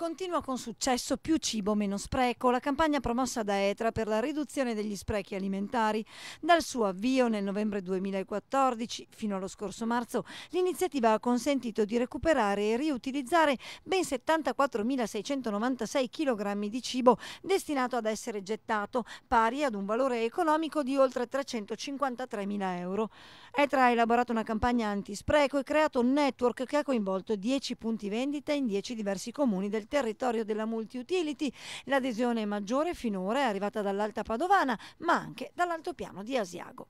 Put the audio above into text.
Continua con successo più cibo meno spreco, la campagna promossa da ETRA per la riduzione degli sprechi alimentari. Dal suo avvio nel novembre 2014 fino allo scorso marzo, l'iniziativa ha consentito di recuperare e riutilizzare ben 74.696 kg di cibo destinato ad essere gettato, pari ad un valore economico di oltre 353.000 euro. ETRA ha elaborato una campagna antispreco e creato un network che ha coinvolto 10 punti vendita in 10 diversi comuni del territorio della multiutility. L'adesione maggiore finora è arrivata dall'Alta Padovana, ma anche dall'altopiano di Asiago.